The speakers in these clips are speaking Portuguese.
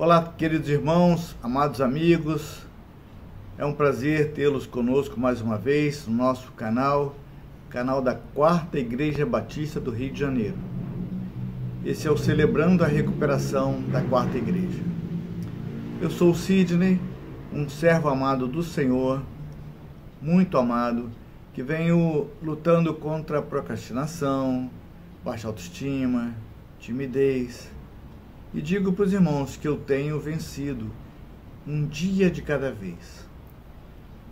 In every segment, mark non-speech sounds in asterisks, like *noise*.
Olá, queridos irmãos, amados amigos. É um prazer tê-los conosco mais uma vez no nosso canal, canal da Quarta Igreja Batista do Rio de Janeiro. Esse é o Celebrando a Recuperação da Quarta Igreja. Eu sou o Sidney, um servo amado do Senhor, muito amado, que venho lutando contra a procrastinação, baixa autoestima, timidez, e digo para os irmãos que eu tenho vencido um dia de cada vez.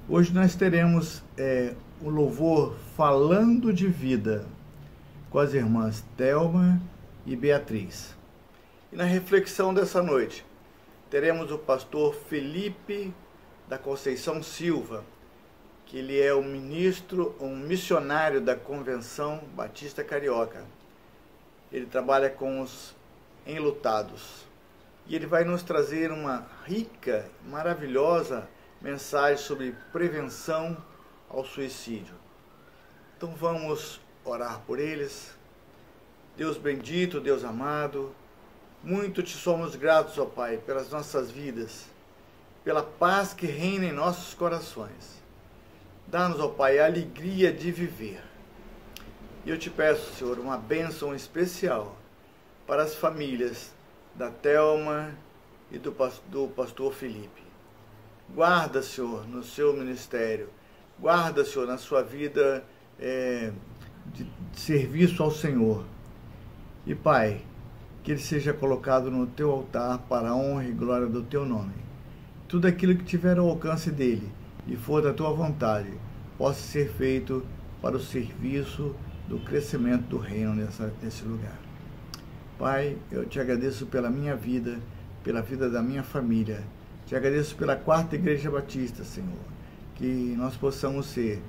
Hoje nós teremos é, o louvor Falando de Vida com as irmãs Thelma e Beatriz. E na reflexão dessa noite teremos o pastor Felipe da Conceição Silva, que ele é um ministro, um missionário da Convenção Batista Carioca. Ele trabalha com os enlutados. E ele vai nos trazer uma rica, maravilhosa mensagem sobre prevenção ao suicídio. Então vamos orar por eles. Deus bendito, Deus amado, muito te somos gratos, ó Pai, pelas nossas vidas, pela paz que reina em nossos corações. Dá-nos, ó Pai, a alegria de viver. E eu te peço, Senhor, uma bênção especial para as famílias da Telma e do, do pastor Felipe. Guarda, Senhor, no seu ministério. Guarda, Senhor, na sua vida é, de serviço ao Senhor. E, Pai, que ele seja colocado no teu altar para a honra e glória do teu nome. Tudo aquilo que tiver ao alcance dele e for da tua vontade, possa ser feito para o serviço do crescimento do reino nessa, nesse lugar. Pai, eu te agradeço pela minha vida, pela vida da minha família. Te agradeço pela quarta Igreja Batista, Senhor, que nós possamos ser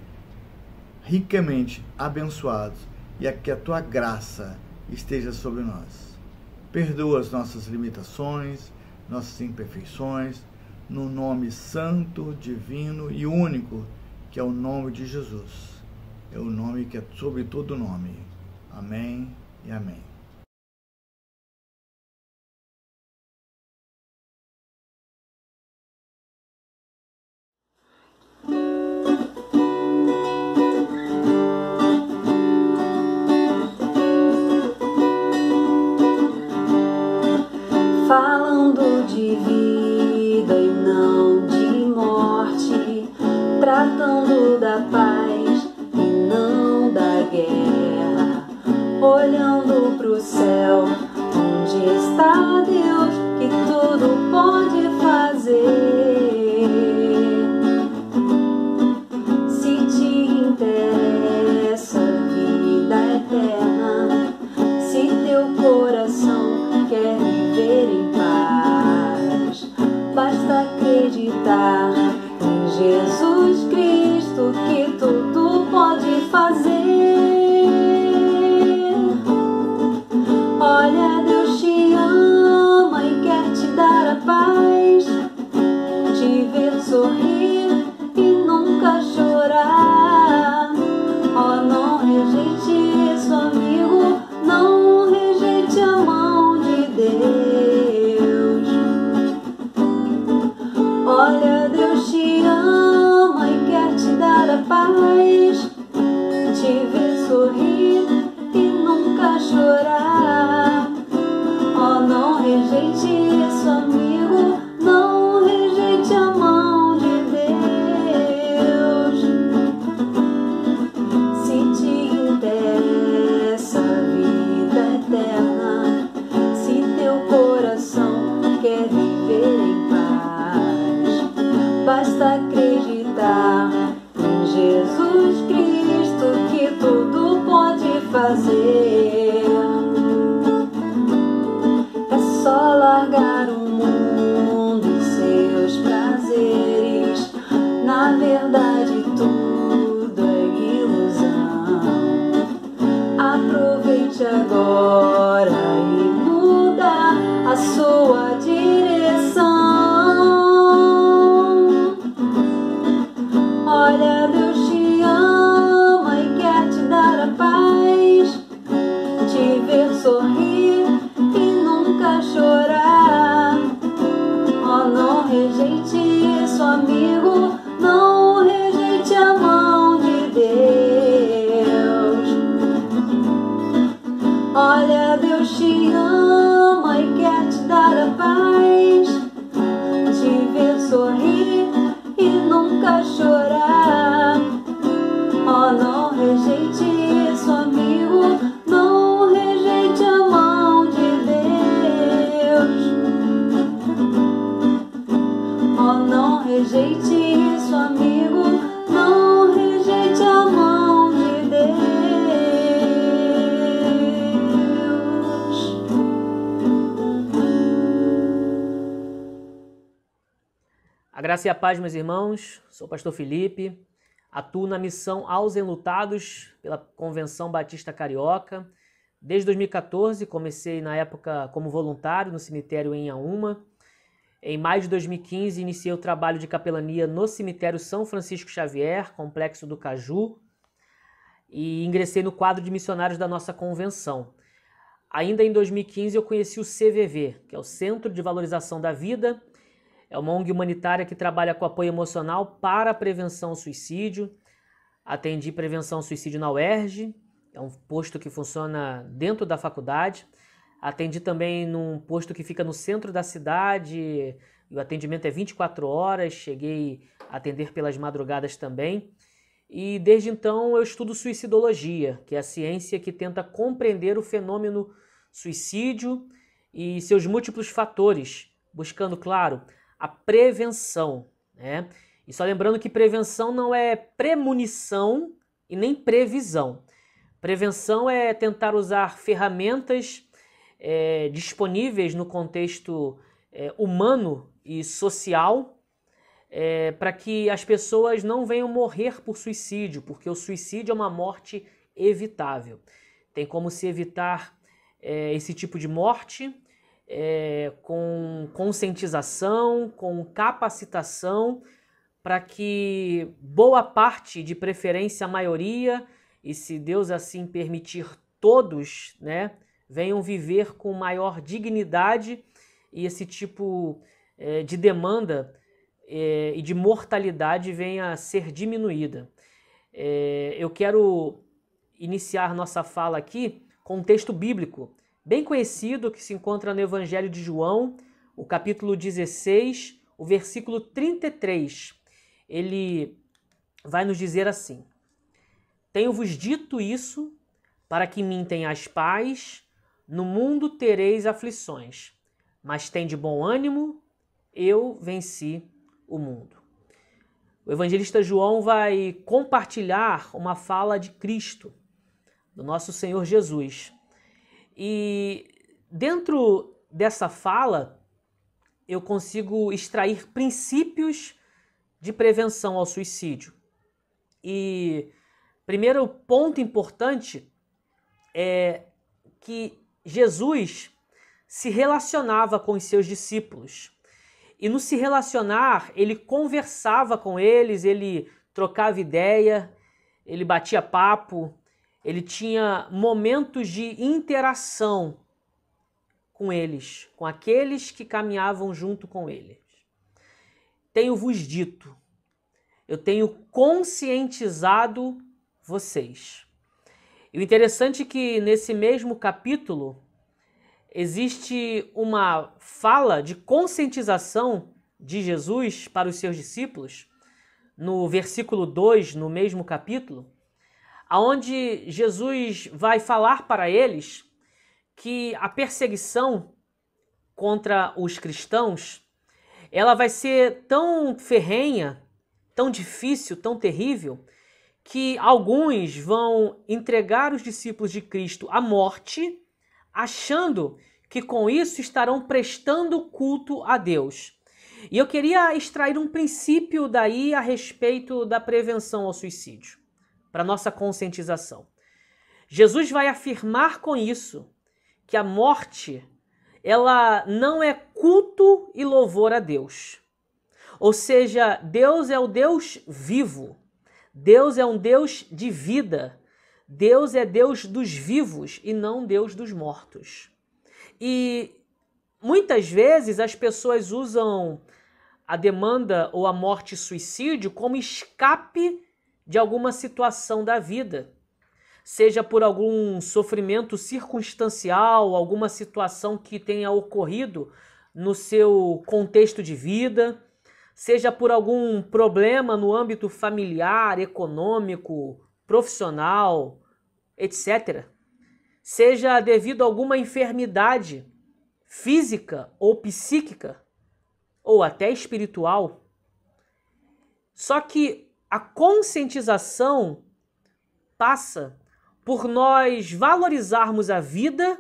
ricamente abençoados e a que a tua graça esteja sobre nós. Perdoa as nossas limitações, nossas imperfeições, no nome santo, divino e único, que é o nome de Jesus. É o nome que é sobre todo nome. Amém e amém. falando de vida e não de morte, tratando da paz e não da guerra, olhando pro céu, onde está Deus que tudo pode fazer. em Jesus. Olha, Deus te ama e quer te dar a paz, te ver sorrir e nunca chorar. graça e a paz, meus irmãos. Sou o pastor Felipe. Atuo na missão aos enlutados pela Convenção Batista Carioca. Desde 2014, comecei na época como voluntário no cemitério em Aúma. Em maio de 2015, iniciei o trabalho de capelania no cemitério São Francisco Xavier, complexo do Caju, e ingressei no quadro de missionários da nossa convenção. Ainda em 2015, eu conheci o CVV, que é o Centro de Valorização da Vida, é uma ONG humanitária que trabalha com apoio emocional para a prevenção ao suicídio. Atendi prevenção ao suicídio na UERJ, é um posto que funciona dentro da faculdade. Atendi também num posto que fica no centro da cidade, o atendimento é 24 horas, cheguei a atender pelas madrugadas também. E desde então eu estudo suicidologia, que é a ciência que tenta compreender o fenômeno suicídio e seus múltiplos fatores, buscando, claro, a prevenção, né? E só lembrando que prevenção não é premonição e nem previsão. Prevenção é tentar usar ferramentas é, disponíveis no contexto é, humano e social é, para que as pessoas não venham morrer por suicídio, porque o suicídio é uma morte evitável. Tem como se evitar é, esse tipo de morte é, com conscientização, com capacitação, para que boa parte, de preferência a maioria, e se Deus assim permitir, todos, né, venham viver com maior dignidade e esse tipo é, de demanda é, e de mortalidade venha a ser diminuída. eu quero iniciar nossa fala aqui com um texto bíblico bem conhecido que se encontra no Evangelho de João, o capítulo 16, o versículo 33. Ele vai nos dizer assim: Tenho-vos dito isso para que em mim tenhas paz, no mundo tereis aflições, mas tem de bom ânimo, eu venci o mundo. O evangelista João vai compartilhar uma fala de Cristo, do nosso Senhor Jesus. E dentro dessa fala, eu consigo extrair princípios de prevenção ao suicídio. E primeiro ponto importante é que Jesus se relacionava com os seus discípulos. E no se relacionar, ele conversava com eles, ele trocava ideia, ele batia papo, ele tinha momentos de interação com eles, com aqueles que caminhavam junto com ele. Tenho-vos dito, eu tenho conscientizado vocês. E o interessante é que nesse mesmo capítulo existe uma fala de conscientização de Jesus para os seus discípulos, no versículo 2, no mesmo capítulo, aonde Jesus vai falar para eles que a perseguição contra os cristãos ela vai ser tão ferrenha, tão difícil, tão terrível, que alguns vão entregar os discípulos de Cristo à morte, achando que com isso estarão prestando culto a Deus. E eu queria extrair um princípio daí a respeito da prevenção ao suicídio para nossa conscientização. Jesus vai afirmar com isso que a morte ela não é culto e louvor a Deus. Ou seja, Deus é o Deus vivo. Deus é um Deus de vida. Deus é Deus dos vivos e não Deus dos mortos. E muitas vezes as pessoas usam a demanda ou a morte e suicídio como escape de alguma situação da vida, seja por algum sofrimento circunstancial, alguma situação que tenha ocorrido no seu contexto de vida, seja por algum problema no âmbito familiar, econômico, profissional, etc. Seja devido a alguma enfermidade física ou psíquica, ou até espiritual. Só que a conscientização passa por nós valorizarmos a vida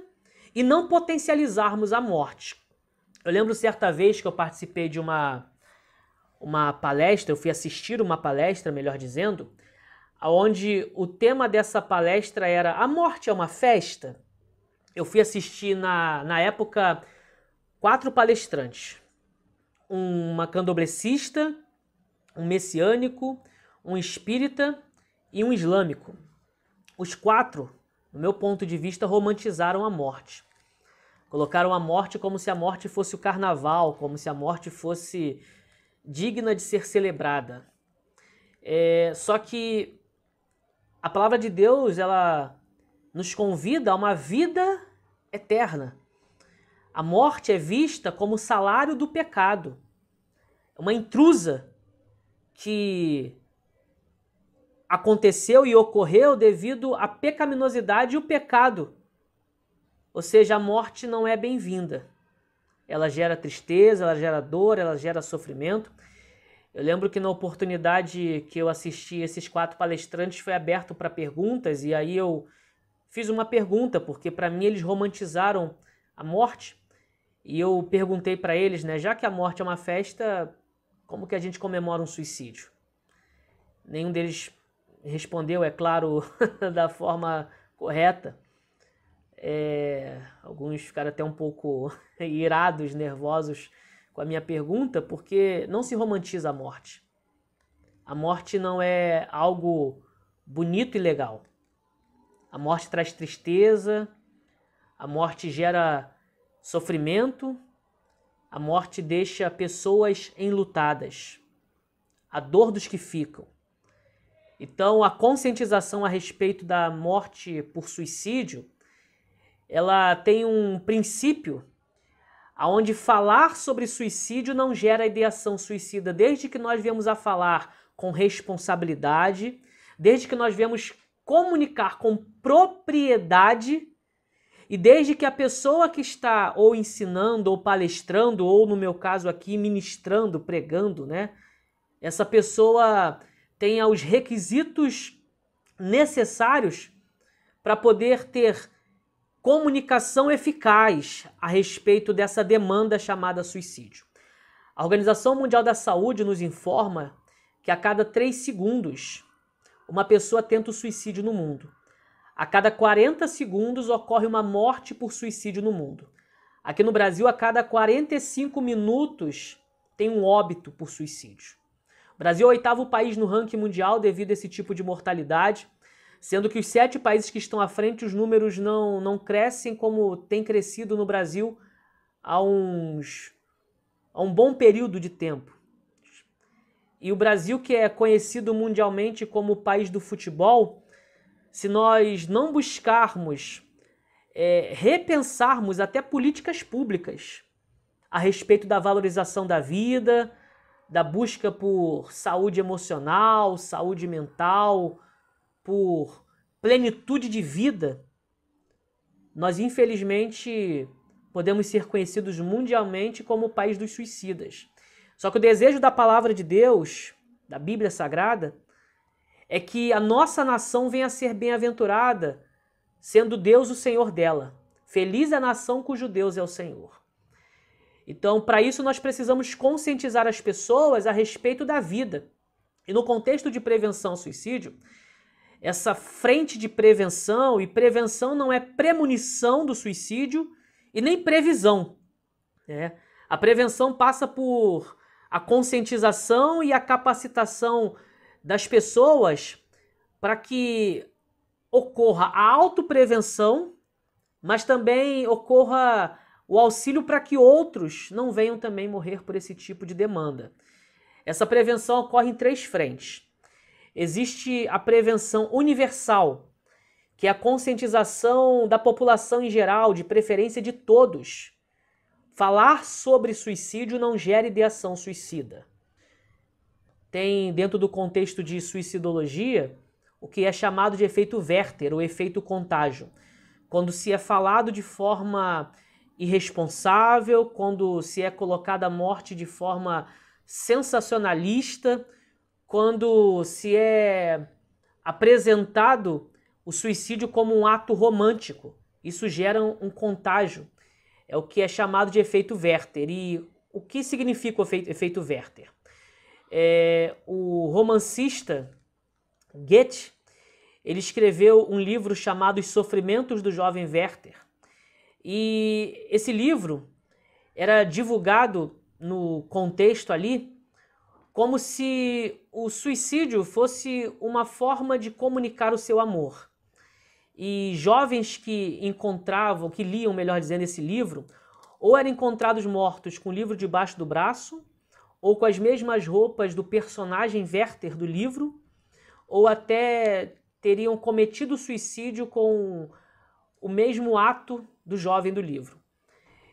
e não potencializarmos a morte. Eu lembro certa vez que eu participei de uma, uma palestra, eu fui assistir uma palestra, melhor dizendo, onde o tema dessa palestra era A Morte é uma Festa. Eu fui assistir na, na época quatro palestrantes: uma candomblessista, um messiânico, um espírita e um islâmico. Os quatro, no meu ponto de vista, romantizaram a morte. Colocaram a morte como se a morte fosse o carnaval, como se a morte fosse digna de ser celebrada. É, só que a palavra de Deus, ela nos convida a uma vida eterna. A morte é vista como salário do pecado. É uma intrusa que aconteceu e ocorreu devido à pecaminosidade e o pecado. Ou seja, a morte não é bem-vinda. Ela gera tristeza, ela gera dor, ela gera sofrimento. Eu lembro que na oportunidade que eu assisti esses quatro palestrantes foi aberto para perguntas e aí eu fiz uma pergunta porque para mim eles romantizaram a morte e eu perguntei para eles, né, já que a morte é uma festa, como que a gente comemora um suicídio? Nenhum deles respondeu, é claro, *laughs* da forma correta. É, alguns ficaram até um pouco *laughs* irados, nervosos com a minha pergunta, porque não se romantiza a morte. A morte não é algo bonito e legal. A morte traz tristeza, a morte gera sofrimento, a morte deixa pessoas enlutadas. A dor dos que ficam, então, a conscientização a respeito da morte por suicídio, ela tem um princípio aonde falar sobre suicídio não gera ideação suicida, desde que nós viemos a falar com responsabilidade, desde que nós viemos comunicar com propriedade e desde que a pessoa que está ou ensinando ou palestrando ou no meu caso aqui ministrando, pregando, né? Essa pessoa tenha os requisitos necessários para poder ter comunicação eficaz a respeito dessa demanda chamada suicídio. A Organização Mundial da Saúde nos informa que a cada 3 segundos uma pessoa tenta o suicídio no mundo. A cada 40 segundos ocorre uma morte por suicídio no mundo. Aqui no Brasil, a cada 45 minutos tem um óbito por suicídio. Brasil é o oitavo país no ranking mundial devido a esse tipo de mortalidade, sendo que os sete países que estão à frente, os números não, não crescem como tem crescido no Brasil há, uns, há um bom período de tempo. E o Brasil, que é conhecido mundialmente como o país do futebol, se nós não buscarmos é, repensarmos até políticas públicas a respeito da valorização da vida, da busca por saúde emocional, saúde mental, por plenitude de vida, nós infelizmente podemos ser conhecidos mundialmente como o país dos suicidas. Só que o desejo da palavra de Deus, da Bíblia Sagrada, é que a nossa nação venha a ser bem-aventurada, sendo Deus o Senhor dela. Feliz é a nação cujo Deus é o Senhor. Então, para isso, nós precisamos conscientizar as pessoas a respeito da vida. E no contexto de prevenção ao suicídio, essa frente de prevenção, e prevenção não é premonição do suicídio e nem previsão. Né? A prevenção passa por a conscientização e a capacitação das pessoas para que ocorra a autoprevenção, mas também ocorra o auxílio para que outros não venham também morrer por esse tipo de demanda. Essa prevenção ocorre em três frentes. Existe a prevenção universal, que é a conscientização da população em geral, de preferência de todos. Falar sobre suicídio não gera ideação suicida. Tem, dentro do contexto de suicidologia, o que é chamado de efeito Werther, o efeito contágio. Quando se é falado de forma irresponsável, quando se é colocada a morte de forma sensacionalista, quando se é apresentado o suicídio como um ato romântico. Isso gera um contágio. É o que é chamado de efeito Werther. E o que significa o efeito Werther? É, o romancista Goethe ele escreveu um livro chamado Os Sofrimentos do Jovem Werther e esse livro era divulgado no contexto ali como se o suicídio fosse uma forma de comunicar o seu amor. E jovens que encontravam, que liam, melhor dizendo, esse livro, ou eram encontrados mortos com o livro debaixo do braço, ou com as mesmas roupas do personagem Werther do livro, ou até teriam cometido suicídio com o mesmo ato do jovem do livro.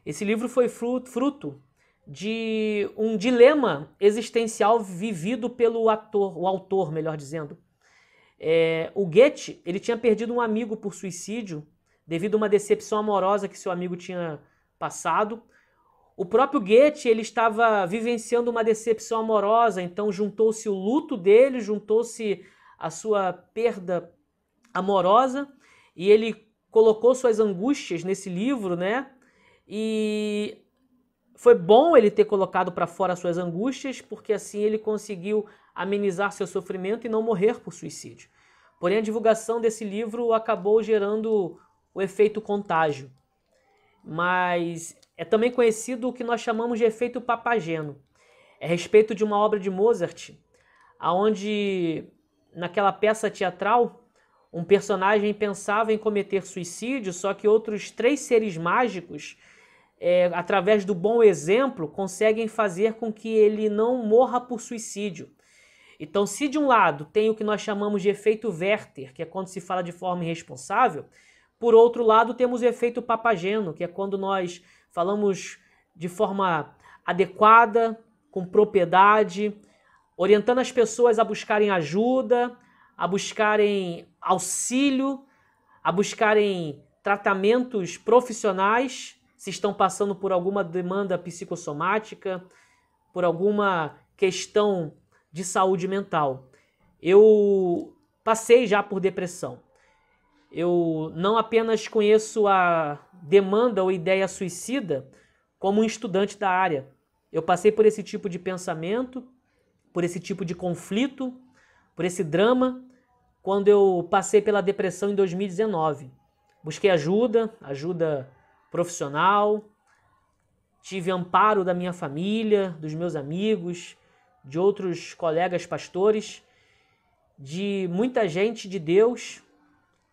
Esse livro foi fruto de um dilema existencial vivido pelo ator, o autor, melhor dizendo. É, o Goethe ele tinha perdido um amigo por suicídio devido a uma decepção amorosa que seu amigo tinha passado. O próprio Goethe ele estava vivenciando uma decepção amorosa, então juntou-se o luto dele, juntou-se a sua perda amorosa e ele colocou suas angústias nesse livro, né? E foi bom ele ter colocado para fora suas angústias, porque assim ele conseguiu amenizar seu sofrimento e não morrer por suicídio. Porém, a divulgação desse livro acabou gerando o efeito contágio. Mas é também conhecido o que nós chamamos de efeito papageno. É a respeito de uma obra de Mozart, aonde naquela peça teatral um personagem pensava em cometer suicídio, só que outros três seres mágicos, é, através do bom exemplo, conseguem fazer com que ele não morra por suicídio. Então, se de um lado tem o que nós chamamos de efeito Werther, que é quando se fala de forma irresponsável, por outro lado temos o efeito Papageno, que é quando nós falamos de forma adequada, com propriedade, orientando as pessoas a buscarem ajuda, a buscarem auxílio, a buscarem tratamentos profissionais, se estão passando por alguma demanda psicossomática, por alguma questão de saúde mental. Eu passei já por depressão. Eu não apenas conheço a demanda ou ideia suicida como um estudante da área. Eu passei por esse tipo de pensamento, por esse tipo de conflito por esse drama quando eu passei pela depressão em 2019. Busquei ajuda, ajuda profissional, tive amparo da minha família, dos meus amigos, de outros colegas pastores, de muita gente de Deus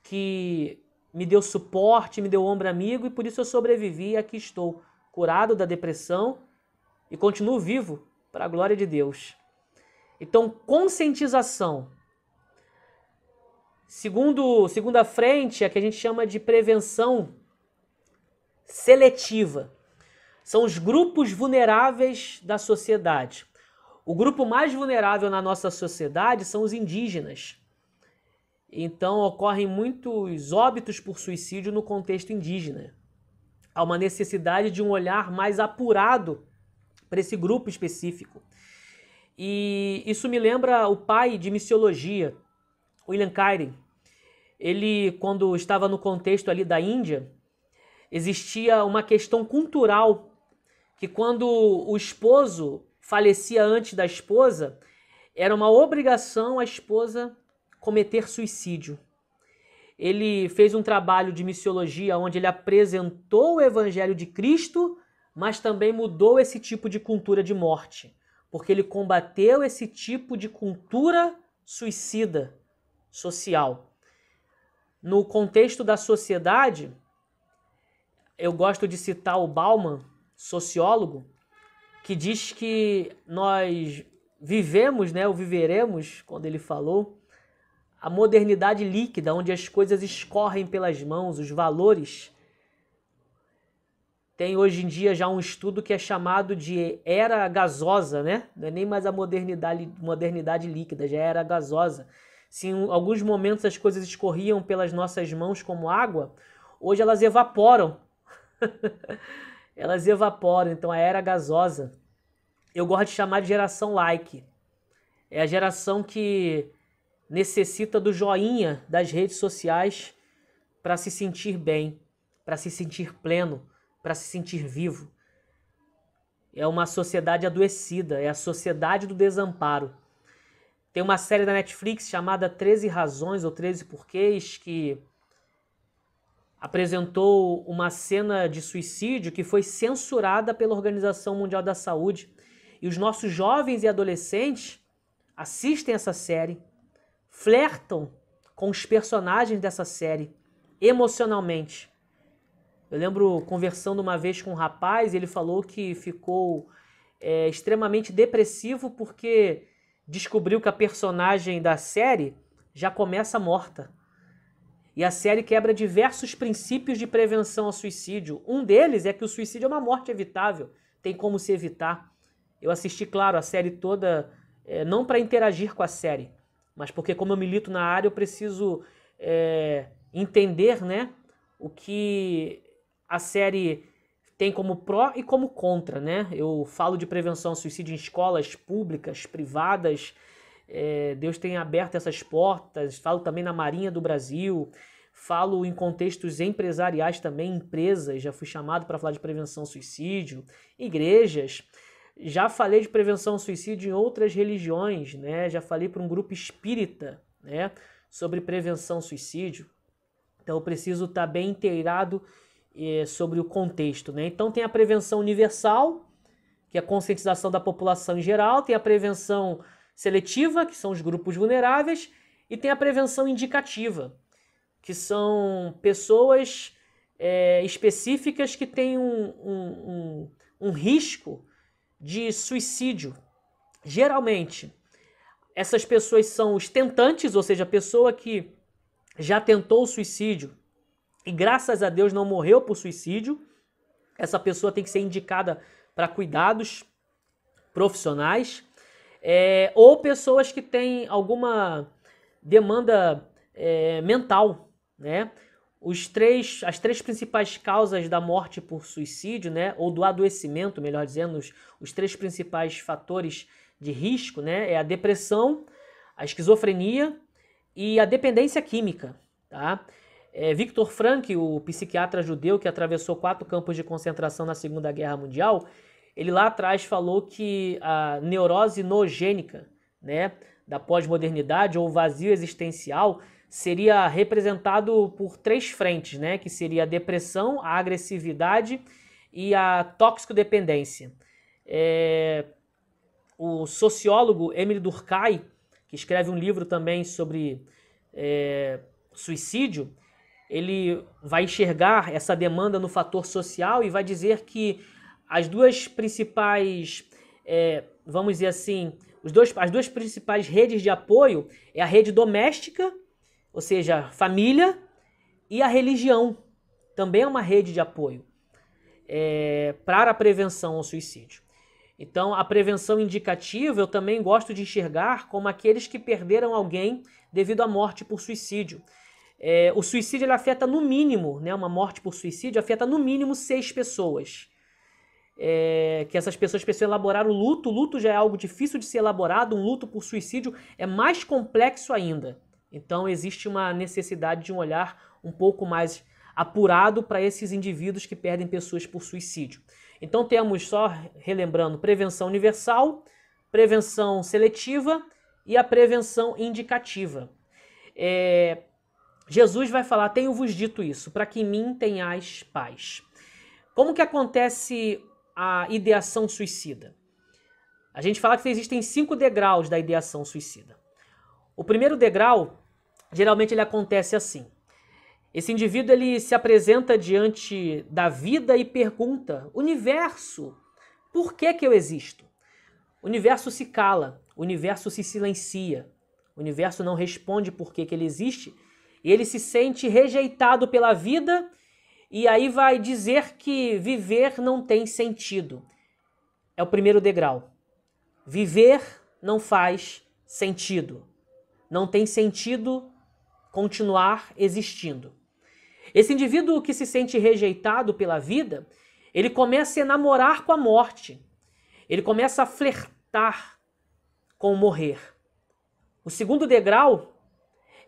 que me deu suporte, me deu ombro amigo e por isso eu sobrevivi e aqui estou, curado da depressão e continuo vivo para a glória de Deus. Então, conscientização. Segundo, segunda frente é a que a gente chama de prevenção seletiva. São os grupos vulneráveis da sociedade. O grupo mais vulnerável na nossa sociedade são os indígenas. Então ocorrem muitos óbitos por suicídio no contexto indígena. Há uma necessidade de um olhar mais apurado para esse grupo específico. E isso me lembra o pai de missiologia, William Kyren. Ele, quando estava no contexto ali da Índia, existia uma questão cultural que quando o esposo falecia antes da esposa, era uma obrigação a esposa cometer suicídio. Ele fez um trabalho de missiologia onde ele apresentou o evangelho de Cristo, mas também mudou esse tipo de cultura de morte porque ele combateu esse tipo de cultura suicida social. No contexto da sociedade, eu gosto de citar o Bauman, sociólogo, que diz que nós vivemos, né, ou viveremos, quando ele falou, a modernidade líquida, onde as coisas escorrem pelas mãos, os valores tem hoje em dia já um estudo que é chamado de era gasosa, né? Não é nem mais a modernidade, modernidade líquida, já era gasosa. Se em alguns momentos as coisas escorriam pelas nossas mãos como água, hoje elas evaporam. *laughs* elas evaporam, então a era gasosa. Eu gosto de chamar de geração like. É a geração que necessita do joinha das redes sociais para se sentir bem, para se sentir pleno, para se sentir vivo. É uma sociedade adoecida, é a sociedade do desamparo. Tem uma série da Netflix chamada 13 Razões ou 13 Porquês que apresentou uma cena de suicídio que foi censurada pela Organização Mundial da Saúde. E os nossos jovens e adolescentes assistem essa série, flertam com os personagens dessa série emocionalmente. Eu lembro conversando uma vez com um rapaz, ele falou que ficou é, extremamente depressivo porque descobriu que a personagem da série já começa morta. E a série quebra diversos princípios de prevenção ao suicídio. Um deles é que o suicídio é uma morte evitável, tem como se evitar. Eu assisti, claro, a série toda, é, não para interagir com a série, mas porque, como eu milito na área, eu preciso é, entender né, o que a série tem como pró e como contra, né? Eu falo de prevenção ao suicídio em escolas públicas, privadas. É, Deus tem aberto essas portas. Falo também na Marinha do Brasil. Falo em contextos empresariais também, empresas. Já fui chamado para falar de prevenção ao suicídio, igrejas. Já falei de prevenção ao suicídio em outras religiões, né? Já falei para um grupo espírita, né? Sobre prevenção ao suicídio. Então eu preciso estar tá bem inteirado é, sobre o contexto. Né? Então tem a prevenção universal, que é a conscientização da população em geral, tem a prevenção seletiva, que são os grupos vulneráveis, e tem a prevenção indicativa, que são pessoas é, específicas que têm um, um, um, um risco de suicídio. Geralmente, essas pessoas são os tentantes, ou seja, a pessoa que já tentou o suicídio, e graças a Deus não morreu por suicídio, essa pessoa tem que ser indicada para cuidados profissionais é, ou pessoas que têm alguma demanda é, mental, né? Os três, as três principais causas da morte por suicídio, né, ou do adoecimento, melhor dizendo, os, os três principais fatores de risco, né, é a depressão, a esquizofrenia e a dependência química, tá? É, Victor Frank, o psiquiatra judeu que atravessou quatro campos de concentração na Segunda Guerra Mundial, ele lá atrás falou que a neurose nogênica, né, da pós-modernidade ou vazio existencial seria representado por três frentes, né, que seria a depressão, a agressividade e a toxicodependência. É, o sociólogo Emily Durkheim, que escreve um livro também sobre é, suicídio, ele vai enxergar essa demanda no fator social e vai dizer que as duas principais, é, vamos dizer assim, os dois, as duas principais redes de apoio é a rede doméstica, ou seja, família, e a religião, também é uma rede de apoio é, para a prevenção ao suicídio. Então, a prevenção indicativa eu também gosto de enxergar como aqueles que perderam alguém devido à morte por suicídio. É, o suicídio ele afeta no mínimo, né, uma morte por suicídio afeta no mínimo seis pessoas. É, que essas pessoas precisam elaborar o luto. O luto já é algo difícil de ser elaborado, um luto por suicídio é mais complexo ainda. Então existe uma necessidade de um olhar um pouco mais apurado para esses indivíduos que perdem pessoas por suicídio. Então temos só relembrando prevenção universal, prevenção seletiva e a prevenção indicativa. É, Jesus vai falar: Tenho-vos dito isso, para que em mim tenhais paz. Como que acontece a ideação suicida? A gente fala que existem cinco degraus da ideação suicida. O primeiro degrau, geralmente ele acontece assim. Esse indivíduo ele se apresenta diante da vida e pergunta: "Universo, por que que eu existo?" O universo se cala, o universo se silencia. O universo não responde por que que ele existe e ele se sente rejeitado pela vida e aí vai dizer que viver não tem sentido. É o primeiro degrau. Viver não faz sentido. Não tem sentido continuar existindo. Esse indivíduo que se sente rejeitado pela vida, ele começa a enamorar com a morte. Ele começa a flertar com o morrer. O segundo degrau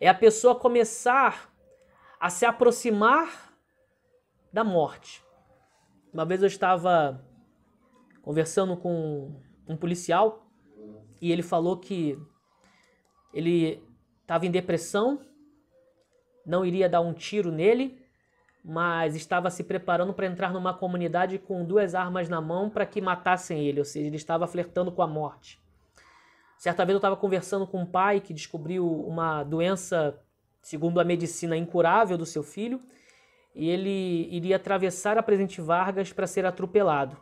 é a pessoa começar a se aproximar da morte. Uma vez eu estava conversando com um policial e ele falou que ele estava em depressão, não iria dar um tiro nele, mas estava se preparando para entrar numa comunidade com duas armas na mão para que matassem ele, ou seja, ele estava flertando com a morte. Certa vez eu estava conversando com um pai que descobriu uma doença, segundo a medicina, incurável do seu filho, e ele iria atravessar a Presidente Vargas para ser atropelado.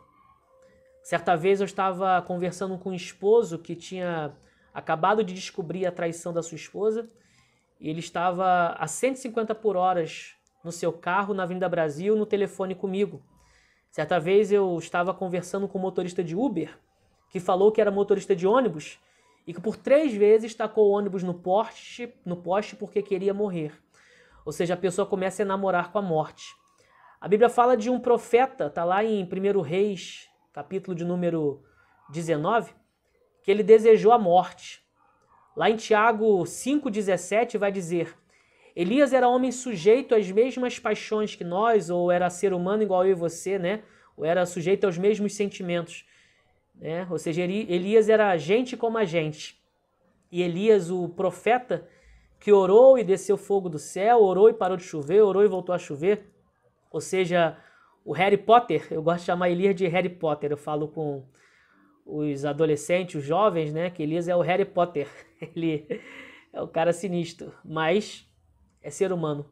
Certa vez eu estava conversando com um esposo que tinha acabado de descobrir a traição da sua esposa, e ele estava a 150 por horas no seu carro na Avenida Brasil, no telefone comigo. Certa vez eu estava conversando com um motorista de Uber, que falou que era motorista de ônibus, e que por três vezes tacou o ônibus no poste, no poste porque queria morrer. Ou seja, a pessoa começa a enamorar com a morte. A Bíblia fala de um profeta, está lá em 1 Reis, capítulo de número 19, que ele desejou a morte. Lá em Tiago 5,17 vai dizer: Elias era homem sujeito às mesmas paixões que nós, ou era ser humano igual eu e você, né? Ou era sujeito aos mesmos sentimentos. Né? Ou seja, Elias era gente como a gente. E Elias, o profeta, que orou e desceu fogo do céu, orou e parou de chover, orou e voltou a chover. Ou seja, o Harry Potter, eu gosto de chamar Elias de Harry Potter, eu falo com os adolescentes, os jovens, né, que Elias é o Harry Potter. *laughs* Ele é o cara sinistro, mas é ser humano.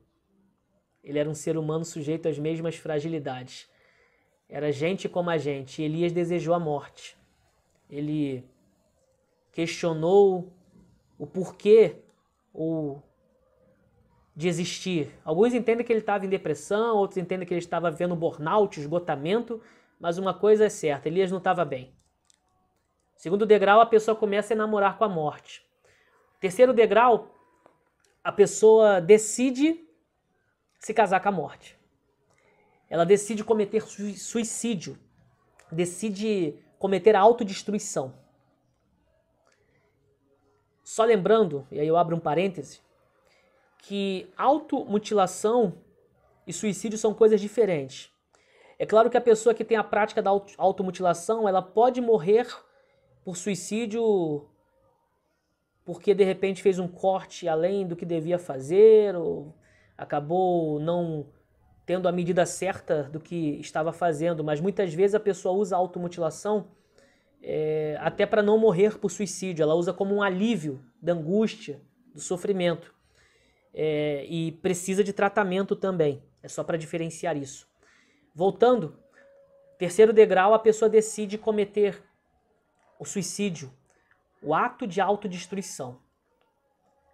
Ele era um ser humano sujeito às mesmas fragilidades. Era gente como a gente. Elias desejou a morte ele questionou o porquê ou de existir. Alguns entendem que ele estava em depressão, outros entendem que ele estava vendo burnout, esgotamento, mas uma coisa é certa, Elias não estava bem. Segundo degrau, a pessoa começa a namorar com a morte. Terceiro degrau, a pessoa decide se casar com a morte. Ela decide cometer suicídio, decide cometer a autodestruição. Só lembrando, e aí eu abro um parêntese, que automutilação e suicídio são coisas diferentes. É claro que a pessoa que tem a prática da automutilação, ela pode morrer por suicídio porque de repente fez um corte além do que devia fazer ou acabou não tendo a medida certa do que estava fazendo, mas muitas vezes a pessoa usa a automutilação é, até para não morrer por suicídio, ela usa como um alívio da angústia, do sofrimento. É, e precisa de tratamento também, é só para diferenciar isso. Voltando, terceiro degrau, a pessoa decide cometer o suicídio, o ato de autodestruição.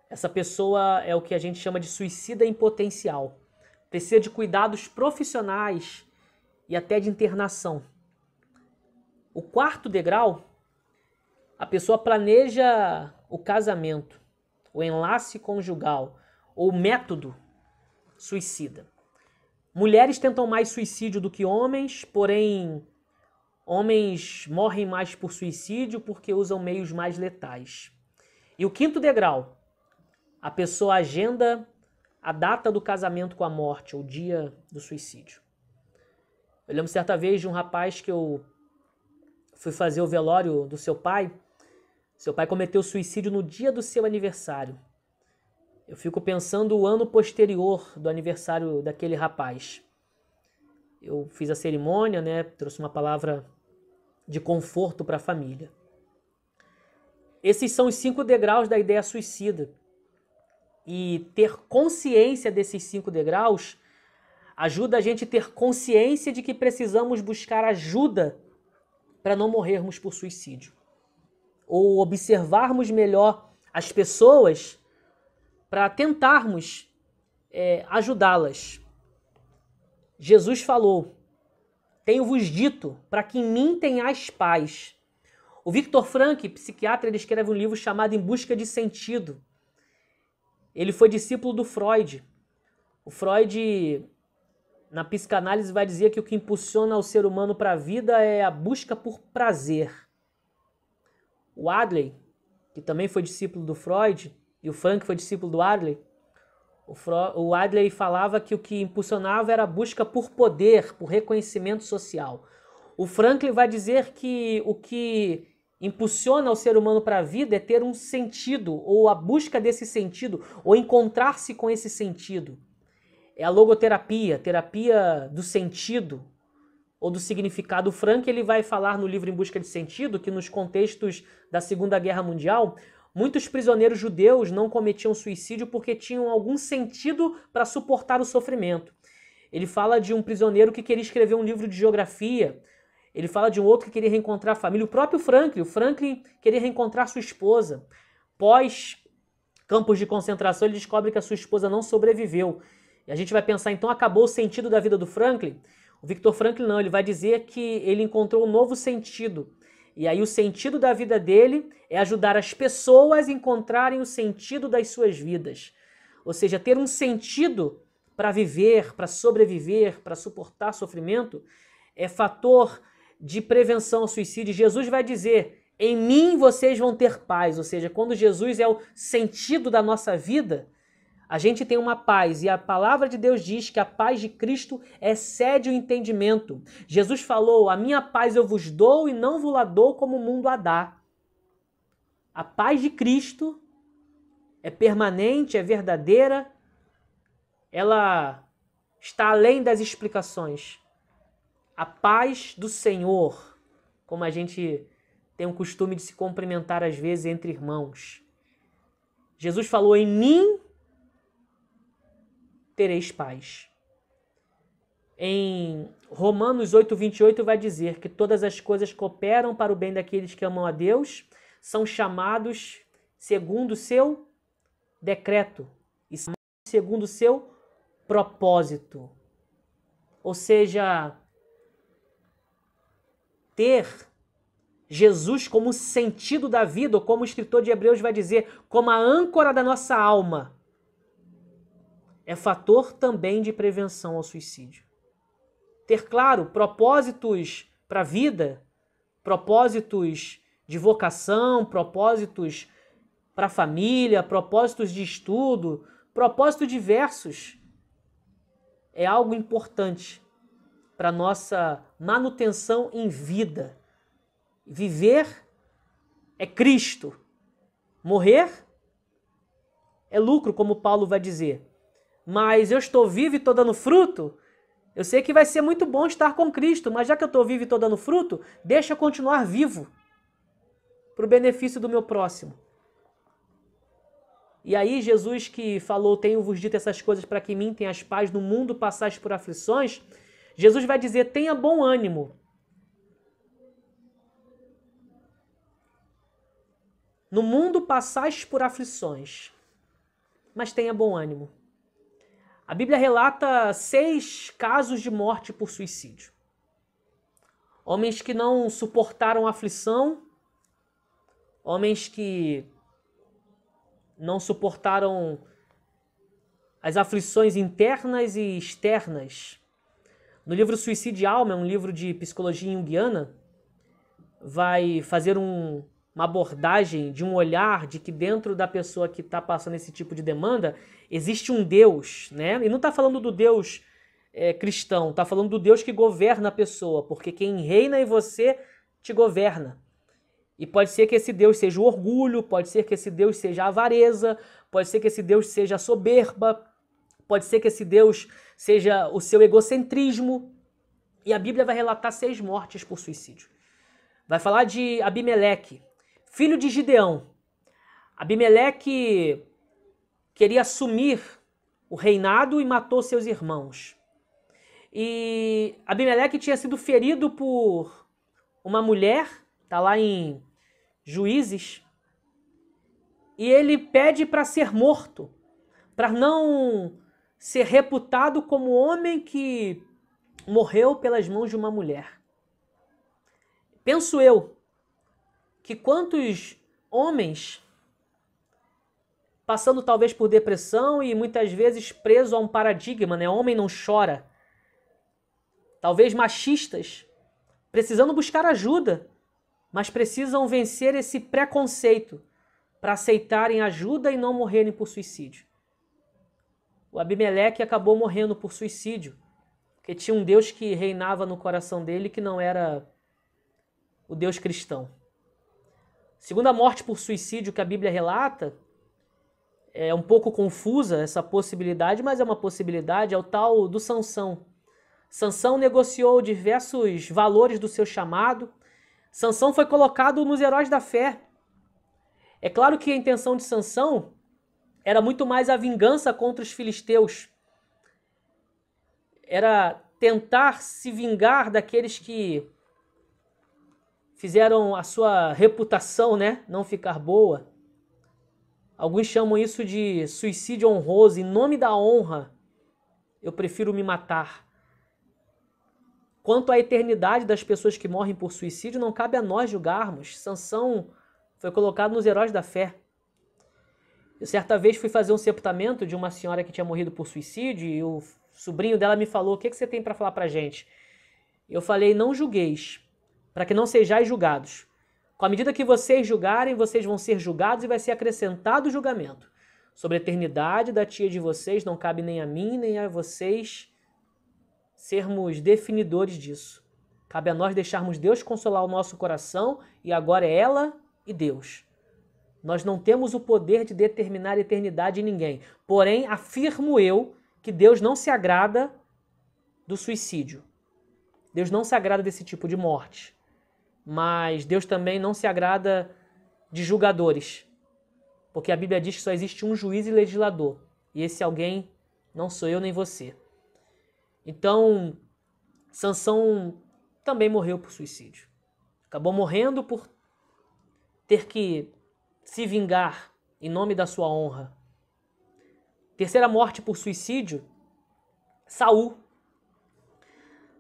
Essa pessoa é o que a gente chama de suicida em potencial. Precisa de cuidados profissionais e até de internação. O quarto degrau, a pessoa planeja o casamento, o enlace conjugal ou método suicida. Mulheres tentam mais suicídio do que homens, porém homens morrem mais por suicídio porque usam meios mais letais. E o quinto degrau, a pessoa agenda a data do casamento com a morte, o dia do suicídio. Eu lembro certa vez de um rapaz que eu fui fazer o velório do seu pai. Seu pai cometeu suicídio no dia do seu aniversário. Eu fico pensando o ano posterior do aniversário daquele rapaz. Eu fiz a cerimônia, né? Trouxe uma palavra de conforto para a família. Esses são os cinco degraus da ideia suicida e ter consciência desses cinco degraus ajuda a gente a ter consciência de que precisamos buscar ajuda para não morrermos por suicídio. Ou observarmos melhor as pessoas para tentarmos é, ajudá-las. Jesus falou: Tenho-vos dito para que em mim tenhais paz. O Victor Frank, psiquiatra, ele escreve um livro chamado Em Busca de Sentido. Ele foi discípulo do Freud. O Freud, na psicanálise, vai dizer que o que impulsiona o ser humano para a vida é a busca por prazer. O Adley, que também foi discípulo do Freud, e o Frank foi discípulo do Adley, o, Freud, o Adley falava que o que impulsionava era a busca por poder, por reconhecimento social. O Franklin vai dizer que o que impulsiona o ser humano para a vida é ter um sentido, ou a busca desse sentido, ou encontrar-se com esse sentido. É a logoterapia, terapia do sentido ou do significado. O Frank ele vai falar no livro Em Busca de Sentido que nos contextos da Segunda Guerra Mundial, muitos prisioneiros judeus não cometiam suicídio porque tinham algum sentido para suportar o sofrimento. Ele fala de um prisioneiro que queria escrever um livro de geografia ele fala de um outro que queria reencontrar a família, o próprio Franklin. O Franklin queria reencontrar sua esposa. Pós campos de concentração, ele descobre que a sua esposa não sobreviveu. E a gente vai pensar, então acabou o sentido da vida do Franklin? O Victor Franklin não, ele vai dizer que ele encontrou um novo sentido. E aí o sentido da vida dele é ajudar as pessoas a encontrarem o sentido das suas vidas. Ou seja, ter um sentido para viver, para sobreviver, para suportar sofrimento, é fator de prevenção ao suicídio, Jesus vai dizer: em mim vocês vão ter paz. Ou seja, quando Jesus é o sentido da nossa vida, a gente tem uma paz e a palavra de Deus diz que a paz de Cristo excede o entendimento. Jesus falou: A minha paz eu vos dou e não vos la dou como o mundo a dá. A paz de Cristo é permanente, é verdadeira, ela está além das explicações. A paz do Senhor, como a gente tem o costume de se cumprimentar às vezes entre irmãos. Jesus falou: Em mim tereis paz. Em Romanos 8, 28, vai dizer que todas as coisas cooperam para o bem daqueles que amam a Deus, são chamados segundo o seu decreto e segundo o seu propósito. Ou seja, ter Jesus como sentido da vida, ou como o escritor de Hebreus vai dizer, como a âncora da nossa alma, é fator também de prevenção ao suicídio. Ter, claro, propósitos para a vida, propósitos de vocação, propósitos para a família, propósitos de estudo, propósitos diversos, é algo importante para nossa manutenção em vida. Viver é Cristo. Morrer é lucro, como Paulo vai dizer. Mas eu estou vivo e estou dando fruto. Eu sei que vai ser muito bom estar com Cristo, mas já que eu estou vivo e estou dando fruto, deixa eu continuar vivo para o benefício do meu próximo. E aí, Jesus que falou: Tenho-vos dito essas coisas para que em mim tenhas paz, no mundo passais por aflições Jesus vai dizer: tenha bom ânimo. No mundo passais por aflições, mas tenha bom ânimo. A Bíblia relata seis casos de morte por suicídio. Homens que não suportaram aflição, homens que não suportaram as aflições internas e externas no livro Suicídio e Alma, é um livro de psicologia junguiana, vai fazer um, uma abordagem de um olhar de que dentro da pessoa que está passando esse tipo de demanda existe um Deus, né? E não está falando do Deus é, cristão, está falando do Deus que governa a pessoa, porque quem reina em você te governa. E pode ser que esse Deus seja o orgulho, pode ser que esse Deus seja a avareza, pode ser que esse Deus seja a soberba, pode ser que esse Deus seja o seu egocentrismo. E a Bíblia vai relatar seis mortes por suicídio. Vai falar de Abimeleque, filho de Gideão. Abimeleque queria assumir o reinado e matou seus irmãos. E Abimeleque tinha sido ferido por uma mulher, tá lá em Juízes, e ele pede para ser morto, para não ser reputado como homem que morreu pelas mãos de uma mulher. Penso eu que quantos homens passando talvez por depressão e muitas vezes preso a um paradigma, né? Homem não chora. Talvez machistas, precisando buscar ajuda, mas precisam vencer esse preconceito para aceitarem ajuda e não morrerem por suicídio. O Abimeleque acabou morrendo por suicídio, porque tinha um Deus que reinava no coração dele que não era o Deus cristão. Segundo a morte por suicídio que a Bíblia relata, é um pouco confusa essa possibilidade, mas é uma possibilidade, é o tal do Sansão. Sansão negociou diversos valores do seu chamado. Sansão foi colocado nos heróis da fé. É claro que a intenção de Sansão era muito mais a vingança contra os filisteus. Era tentar se vingar daqueles que fizeram a sua reputação, né, não ficar boa. Alguns chamam isso de suicídio honroso, em nome da honra. Eu prefiro me matar. Quanto à eternidade das pessoas que morrem por suicídio, não cabe a nós julgarmos. Sansão foi colocado nos heróis da fé. Eu certa vez fui fazer um sepultamento de uma senhora que tinha morrido por suicídio e o sobrinho dela me falou: O que, que você tem para falar para gente? Eu falei: Não julgueis, para que não sejais julgados. Com a medida que vocês julgarem, vocês vão ser julgados e vai ser acrescentado o julgamento. Sobre a eternidade da tia de vocês, não cabe nem a mim nem a vocês sermos definidores disso. Cabe a nós deixarmos Deus consolar o nosso coração e agora é ela e Deus. Nós não temos o poder de determinar a eternidade em ninguém. Porém, afirmo eu que Deus não se agrada do suicídio. Deus não se agrada desse tipo de morte. Mas Deus também não se agrada de julgadores. Porque a Bíblia diz que só existe um juiz e legislador. E esse alguém não sou eu nem você. Então, Sansão também morreu por suicídio. Acabou morrendo por ter que se vingar em nome da sua honra. Terceira morte por suicídio, Saul.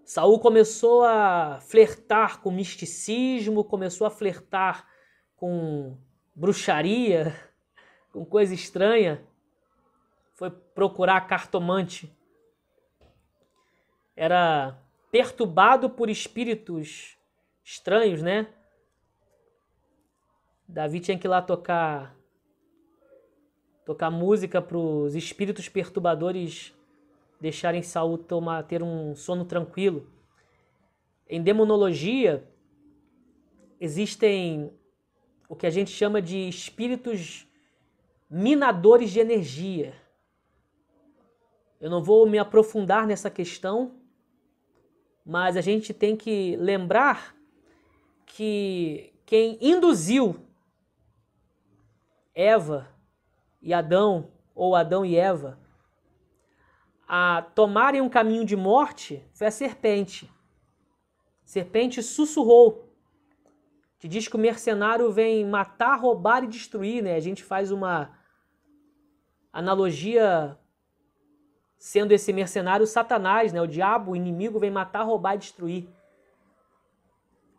Saul começou a flertar com misticismo, começou a flertar com bruxaria, *laughs* com coisa estranha. Foi procurar cartomante. Era perturbado por espíritos estranhos, né? Davi tinha que ir lá tocar tocar música para os espíritos perturbadores deixarem Saul tomar ter um sono tranquilo. Em demonologia existem o que a gente chama de espíritos minadores de energia. Eu não vou me aprofundar nessa questão, mas a gente tem que lembrar que quem induziu Eva e Adão, ou Adão e Eva, a tomarem um caminho de morte foi a serpente. A serpente sussurrou. Que diz que o mercenário vem matar, roubar e destruir, né? A gente faz uma analogia sendo esse mercenário Satanás, né? O diabo, o inimigo vem matar, roubar e destruir.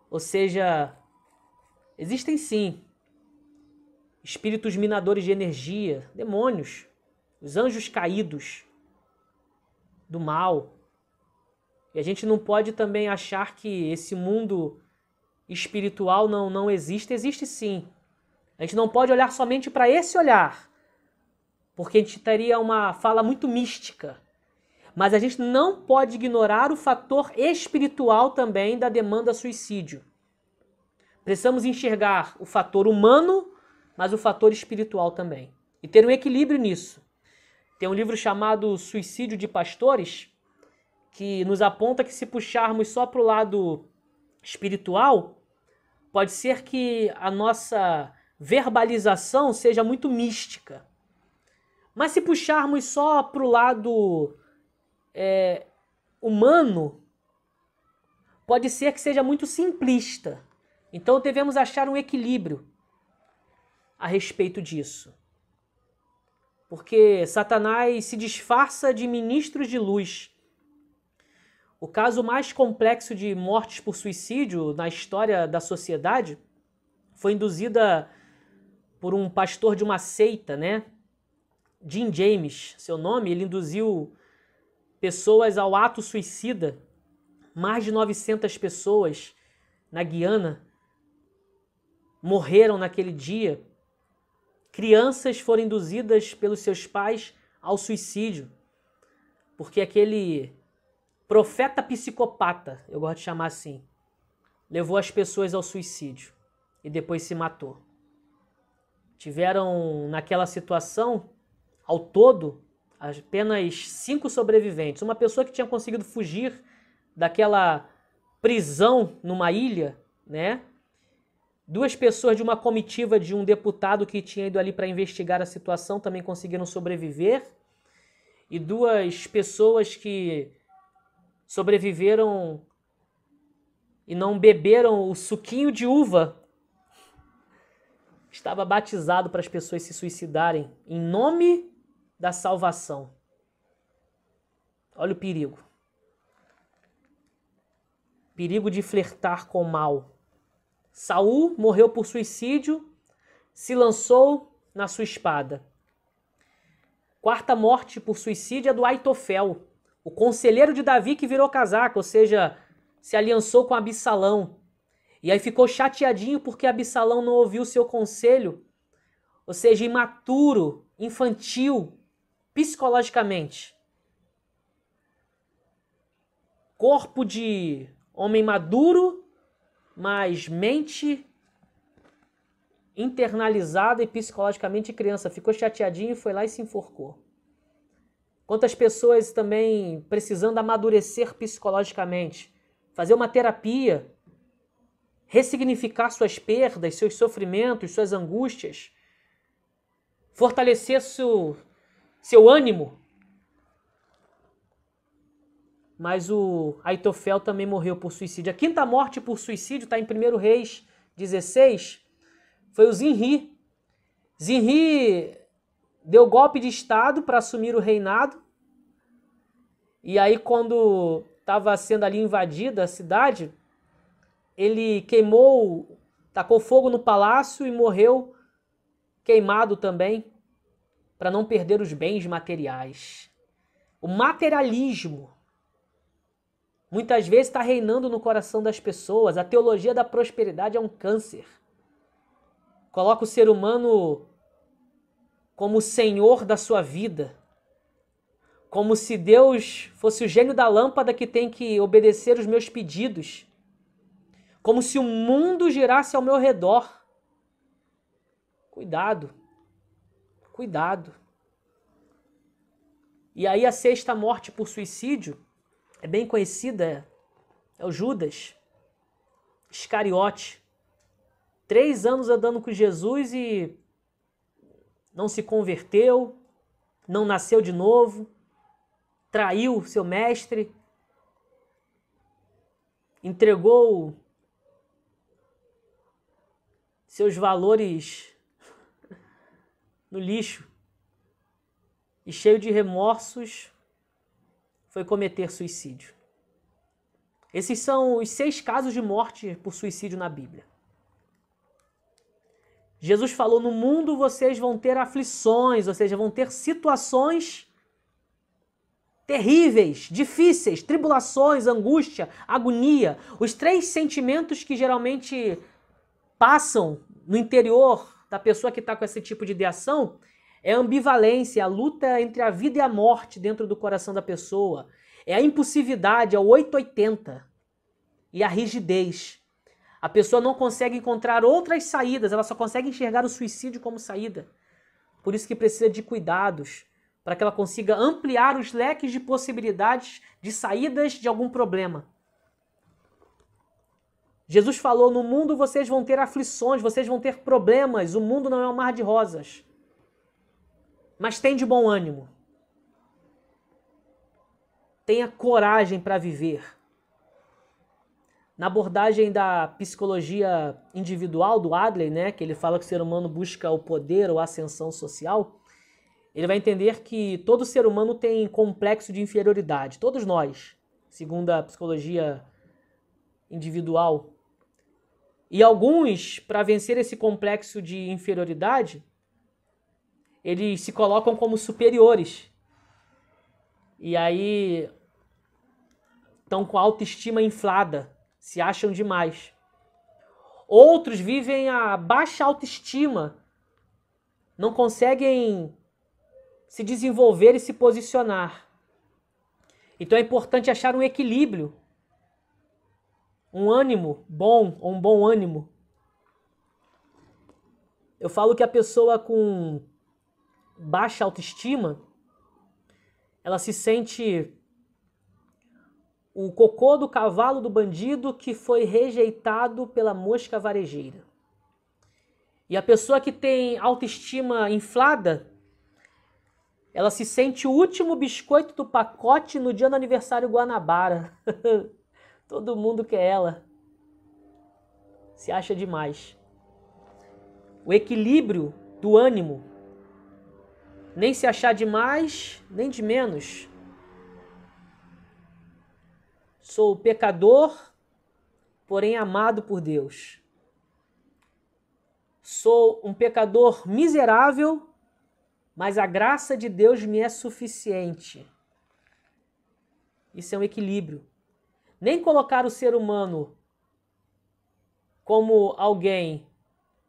Ou seja, existem sim espíritos minadores de energia, demônios, os anjos caídos do mal. E a gente não pode também achar que esse mundo espiritual não, não existe, existe sim. A gente não pode olhar somente para esse olhar, porque a gente teria uma fala muito mística. Mas a gente não pode ignorar o fator espiritual também da demanda suicídio. Precisamos enxergar o fator humano mas o fator espiritual também. E ter um equilíbrio nisso. Tem um livro chamado Suicídio de Pastores, que nos aponta que se puxarmos só para o lado espiritual, pode ser que a nossa verbalização seja muito mística. Mas se puxarmos só para o lado é, humano, pode ser que seja muito simplista. Então devemos achar um equilíbrio a respeito disso. Porque Satanás se disfarça de ministro de luz. O caso mais complexo de mortes por suicídio na história da sociedade foi induzida por um pastor de uma seita, né? Jim James, seu nome, ele induziu pessoas ao ato suicida, mais de 900 pessoas na Guiana morreram naquele dia Crianças foram induzidas pelos seus pais ao suicídio, porque aquele profeta psicopata, eu gosto de chamar assim, levou as pessoas ao suicídio e depois se matou. Tiveram naquela situação, ao todo, apenas cinco sobreviventes. Uma pessoa que tinha conseguido fugir daquela prisão numa ilha, né? Duas pessoas de uma comitiva de um deputado que tinha ido ali para investigar a situação também conseguiram sobreviver. E duas pessoas que sobreviveram e não beberam o suquinho de uva. Estava batizado para as pessoas se suicidarem em nome da salvação. Olha o perigo. Perigo de flertar com o mal Saul morreu por suicídio, se lançou na sua espada. Quarta morte por suicídio é do Aitofel, o conselheiro de Davi que virou casaco, ou seja, se aliançou com Absalão. E aí ficou chateadinho porque Absalão não ouviu seu conselho, ou seja, imaturo, infantil, psicologicamente. Corpo de homem maduro mas mente internalizada e psicologicamente criança ficou chateadinho e foi lá e se enforcou. Quantas pessoas também precisando amadurecer psicologicamente, fazer uma terapia, ressignificar suas perdas, seus sofrimentos, suas angústias, fortalecer seu, seu ânimo, mas o Aitofel também morreu por suicídio. A quinta morte por suicídio está em 1 Reis 16, foi o Zinri. Zinri deu golpe de Estado para assumir o reinado, e aí quando estava sendo ali invadida a cidade, ele queimou, tacou fogo no palácio e morreu queimado também, para não perder os bens materiais. O materialismo Muitas vezes está reinando no coração das pessoas. A teologia da prosperidade é um câncer. Coloca o ser humano como o senhor da sua vida. Como se Deus fosse o gênio da lâmpada que tem que obedecer os meus pedidos. Como se o mundo girasse ao meu redor. Cuidado. Cuidado. E aí a sexta morte por suicídio é bem conhecida, é o Judas Iscariote. Três anos andando com Jesus e não se converteu, não nasceu de novo, traiu seu mestre, entregou seus valores no lixo e cheio de remorsos foi cometer suicídio. Esses são os seis casos de morte por suicídio na Bíblia. Jesus falou: No mundo vocês vão ter aflições, ou seja, vão ter situações terríveis, difíceis, tribulações, angústia, agonia. Os três sentimentos que geralmente passam no interior da pessoa que está com esse tipo de ideação é a ambivalência, a luta entre a vida e a morte dentro do coração da pessoa. É a impulsividade, é o 880. E a rigidez. A pessoa não consegue encontrar outras saídas, ela só consegue enxergar o suicídio como saída. Por isso que precisa de cuidados para que ela consiga ampliar os leques de possibilidades de saídas de algum problema. Jesus falou: No mundo vocês vão ter aflições, vocês vão ter problemas, o mundo não é um mar de rosas. Mas tem de bom ânimo. Tenha coragem para viver. Na abordagem da psicologia individual do Adler, né, que ele fala que o ser humano busca o poder ou a ascensão social, ele vai entender que todo ser humano tem complexo de inferioridade, todos nós, segundo a psicologia individual. E alguns, para vencer esse complexo de inferioridade, eles se colocam como superiores. E aí estão com a autoestima inflada, se acham demais. Outros vivem a baixa autoestima, não conseguem se desenvolver e se posicionar. Então é importante achar um equilíbrio, um ânimo bom ou um bom ânimo. Eu falo que a pessoa com baixa autoestima, ela se sente o cocô do cavalo do bandido que foi rejeitado pela mosca varejeira. E a pessoa que tem autoestima inflada, ela se sente o último biscoito do pacote no dia do aniversário Guanabara. *laughs* Todo mundo quer ela. Se acha demais. O equilíbrio do ânimo nem se achar de mais, nem de menos. Sou pecador, porém amado por Deus. Sou um pecador miserável, mas a graça de Deus me é suficiente. Isso é um equilíbrio. Nem colocar o ser humano como alguém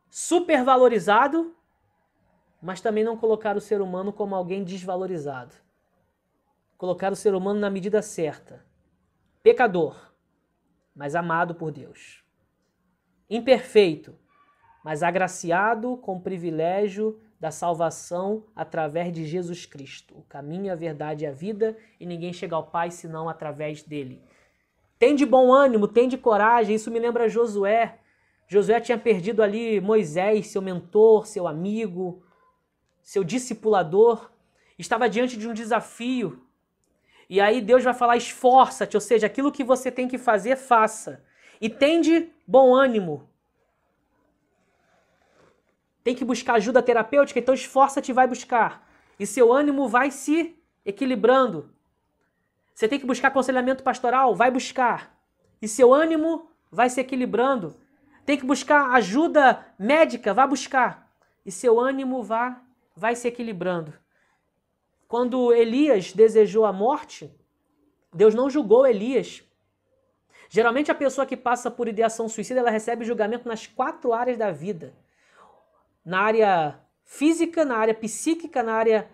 supervalorizado mas também não colocar o ser humano como alguém desvalorizado. Colocar o ser humano na medida certa. Pecador, mas amado por Deus. Imperfeito, mas agraciado com o privilégio da salvação através de Jesus Cristo. O caminho, a verdade e a vida, e ninguém chega ao Pai senão através dele. Tem de bom ânimo, tem de coragem, isso me lembra Josué. Josué tinha perdido ali Moisés, seu mentor, seu amigo, seu discipulador, estava diante de um desafio. E aí Deus vai falar: esforça-te, ou seja, aquilo que você tem que fazer, faça. E tende bom ânimo. Tem que buscar ajuda terapêutica, então esforça-te e vai buscar. E seu ânimo vai se equilibrando. Você tem que buscar aconselhamento pastoral? Vai buscar. E seu ânimo vai se equilibrando. Tem que buscar ajuda médica? Vai buscar. E seu ânimo vai vai se equilibrando. Quando Elias desejou a morte, Deus não julgou Elias. Geralmente a pessoa que passa por ideação suicida, ela recebe julgamento nas quatro áreas da vida. Na área física, na área psíquica, na área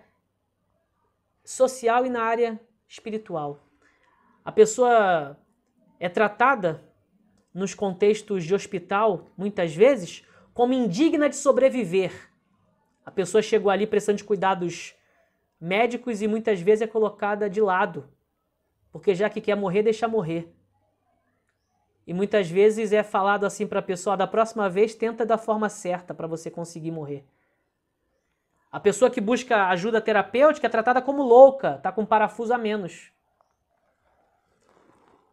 social e na área espiritual. A pessoa é tratada nos contextos de hospital, muitas vezes, como indigna de sobreviver. A pessoa chegou ali precisando de cuidados médicos e muitas vezes é colocada de lado, porque já que quer morrer, deixa morrer. E muitas vezes é falado assim para a pessoa: ah, da próxima vez tenta da forma certa para você conseguir morrer. A pessoa que busca ajuda terapêutica é tratada como louca, tá com um parafuso a menos.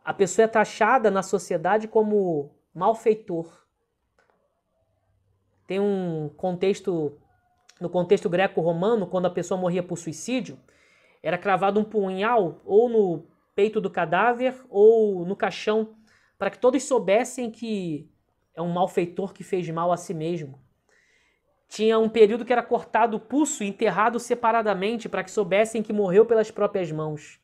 A pessoa é taxada na sociedade como malfeitor. Tem um contexto no contexto greco-romano, quando a pessoa morria por suicídio, era cravado um punhal ou no peito do cadáver ou no caixão, para que todos soubessem que é um malfeitor que fez mal a si mesmo. Tinha um período que era cortado o pulso e enterrado separadamente para que soubessem que morreu pelas próprias mãos.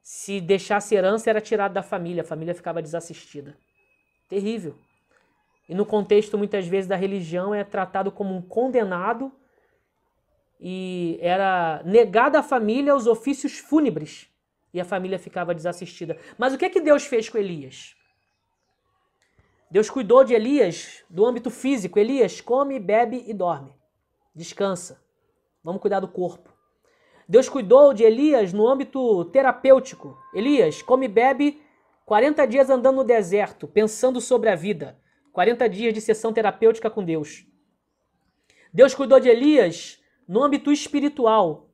Se deixasse herança, era tirado da família, a família ficava desassistida. Terrível. E no contexto, muitas vezes, da religião, é tratado como um condenado e era negada à família os ofícios fúnebres. E a família ficava desassistida. Mas o que é que Deus fez com Elias? Deus cuidou de Elias do âmbito físico. Elias come, bebe e dorme. Descansa. Vamos cuidar do corpo. Deus cuidou de Elias no âmbito terapêutico. Elias come, bebe 40 dias andando no deserto, pensando sobre a vida. 40 dias de sessão terapêutica com Deus. Deus cuidou de Elias no âmbito espiritual.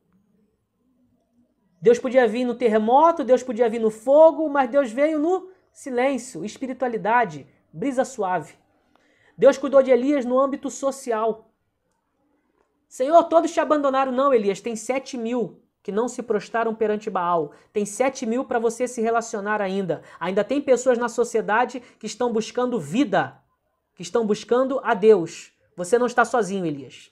Deus podia vir no terremoto, Deus podia vir no fogo, mas Deus veio no silêncio, espiritualidade, brisa suave. Deus cuidou de Elias no âmbito social. Senhor, todos te abandonaram. Não, Elias, tem sete mil que não se prostaram perante Baal. Tem sete mil para você se relacionar ainda. Ainda tem pessoas na sociedade que estão buscando vida que estão buscando a Deus. Você não está sozinho, Elias.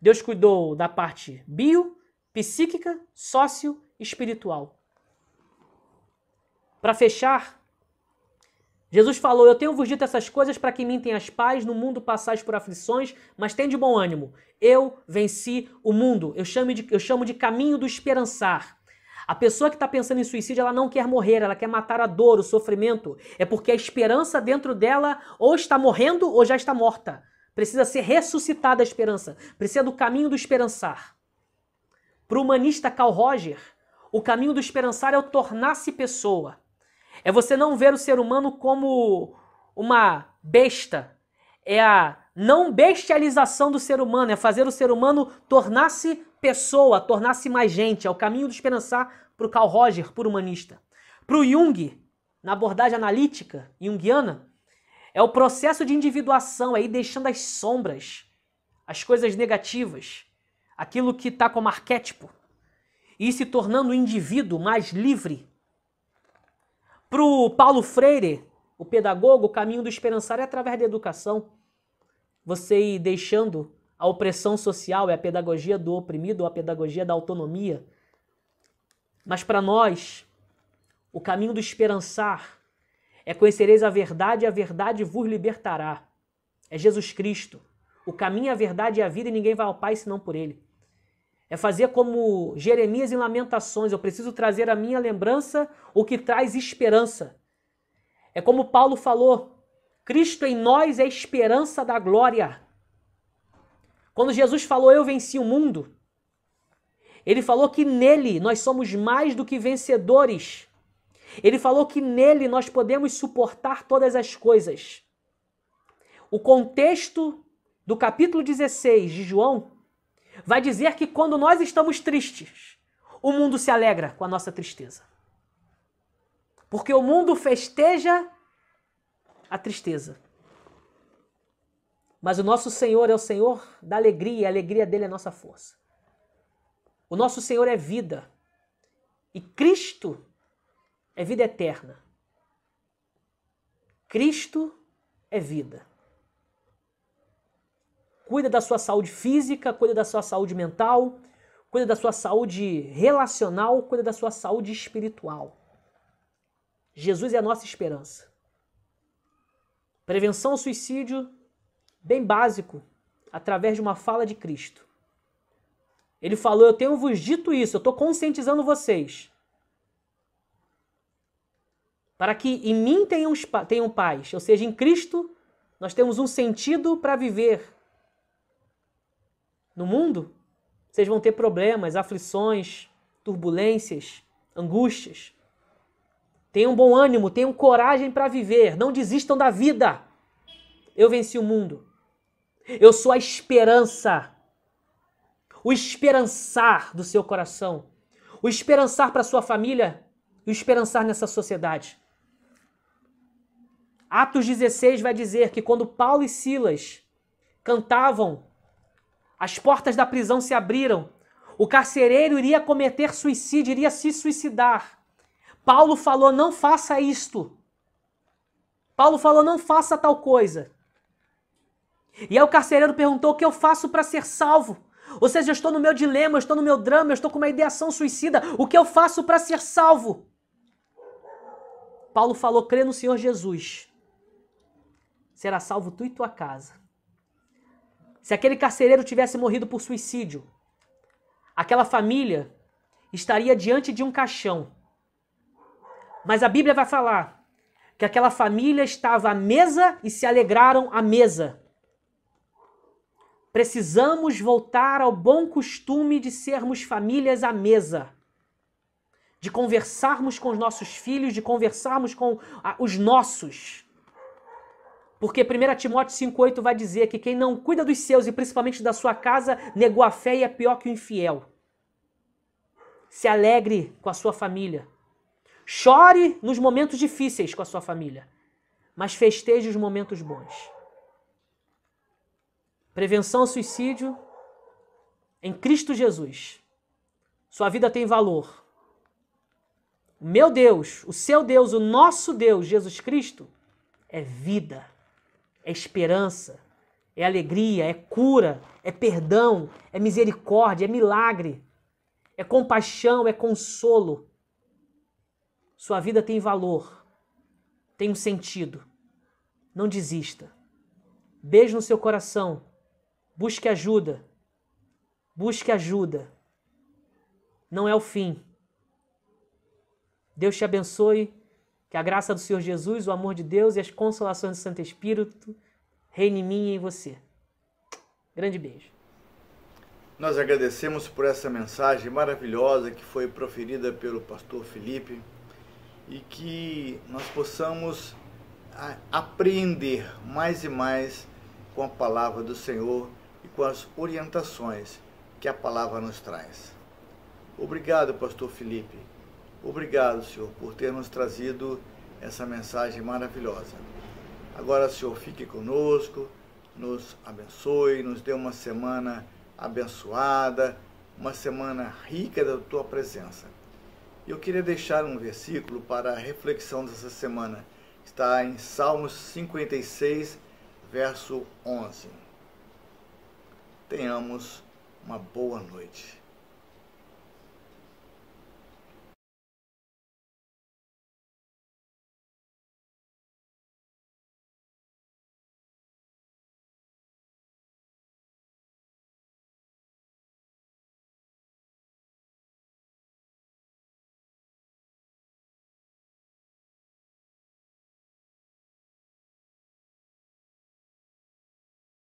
Deus cuidou da parte bio, psíquica, sócio espiritual. Para fechar, Jesus falou: Eu tenho vos dito essas coisas para que mintem as paz, no mundo passais por aflições, mas tem de bom ânimo. Eu venci o mundo. Eu chamo de, eu chamo de caminho do esperançar. A pessoa que está pensando em suicídio, ela não quer morrer, ela quer matar a dor, o sofrimento. É porque a esperança dentro dela ou está morrendo ou já está morta. Precisa ser ressuscitada a esperança. Precisa do caminho do esperançar. Para o humanista Carl Roger, o caminho do esperançar é o tornar-se pessoa. É você não ver o ser humano como uma besta. É a não bestialização do ser humano, é fazer o ser humano tornar-se pessoa, tornar-se mais gente. É o caminho do esperançar para o Carl Roger, por humanista. Para o Jung, na abordagem analítica junguiana, é o processo de individuação, aí é deixando as sombras, as coisas negativas, aquilo que está como arquétipo, e se tornando o um indivíduo mais livre. Para o Paulo Freire, o pedagogo, o caminho do esperançar é através da educação. Você ir deixando a opressão social é a pedagogia do oprimido ou a pedagogia da autonomia. Mas para nós, o caminho do esperançar é conhecereis a verdade e a verdade vos libertará. É Jesus Cristo. O caminho, a verdade e a vida, e ninguém vai ao Pai senão por Ele. É fazer como Jeremias em Lamentações: eu preciso trazer à minha lembrança o que traz esperança. É como Paulo falou: Cristo em nós é a esperança da glória. Quando Jesus falou eu venci o mundo, ele falou que nele nós somos mais do que vencedores. Ele falou que nele nós podemos suportar todas as coisas. O contexto do capítulo 16 de João vai dizer que quando nós estamos tristes, o mundo se alegra com a nossa tristeza. Porque o mundo festeja a tristeza. Mas o nosso Senhor é o Senhor da alegria, a alegria dele é nossa força. O nosso Senhor é vida. E Cristo é vida eterna. Cristo é vida. Cuida da sua saúde física, cuida da sua saúde mental, cuida da sua saúde relacional, cuida da sua saúde espiritual. Jesus é a nossa esperança. Prevenção ao suicídio bem básico, através de uma fala de Cristo. Ele falou: Eu tenho vos dito isso, eu estou conscientizando vocês. Para que em mim tenham, tenham paz, ou seja, em Cristo nós temos um sentido para viver. No mundo, vocês vão ter problemas, aflições, turbulências, angústias. Tenham bom ânimo, tenham coragem para viver, não desistam da vida. Eu venci o mundo. Eu sou a esperança. O esperançar do seu coração. O esperançar para sua família. O esperançar nessa sociedade. Atos 16 vai dizer que quando Paulo e Silas cantavam, as portas da prisão se abriram. O carcereiro iria cometer suicídio, iria se suicidar. Paulo falou: não faça isto. Paulo falou: não faça tal coisa. E aí o carcereiro perguntou: o que eu faço para ser salvo? Ou seja, eu estou no meu dilema, eu estou no meu drama, eu estou com uma ideação suicida. O que eu faço para ser salvo? Paulo falou: crê no Senhor Jesus. Será salvo tu e tua casa. Se aquele carcereiro tivesse morrido por suicídio, aquela família estaria diante de um caixão. Mas a Bíblia vai falar que aquela família estava à mesa e se alegraram à mesa. Precisamos voltar ao bom costume de sermos famílias à mesa, de conversarmos com os nossos filhos, de conversarmos com os nossos. Porque 1 Timóteo 5,8 vai dizer que quem não cuida dos seus e principalmente da sua casa negou a fé e é pior que o infiel. Se alegre com a sua família. Chore nos momentos difíceis com a sua família, mas festeje os momentos bons. Prevenção ao suicídio em Cristo Jesus. Sua vida tem valor. Meu Deus, o seu Deus, o nosso Deus, Jesus Cristo, é vida, é esperança, é alegria, é cura, é perdão, é misericórdia, é milagre, é compaixão, é consolo. Sua vida tem valor, tem um sentido. Não desista. Beijo no seu coração. Busque ajuda. Busque ajuda. Não é o fim. Deus te abençoe. Que a graça do Senhor Jesus, o amor de Deus e as consolações do Santo Espírito reine em mim e em você. Grande beijo. Nós agradecemos por essa mensagem maravilhosa que foi proferida pelo pastor Felipe e que nós possamos aprender mais e mais com a palavra do Senhor e com as orientações que a palavra nos traz. Obrigado, Pastor Felipe. Obrigado, Senhor, por ter nos trazido essa mensagem maravilhosa. Agora, Senhor, fique conosco, nos abençoe, nos dê uma semana abençoada, uma semana rica da tua presença. Eu queria deixar um versículo para a reflexão dessa semana. Está em Salmos 56, verso 11. Tenhamos uma boa noite.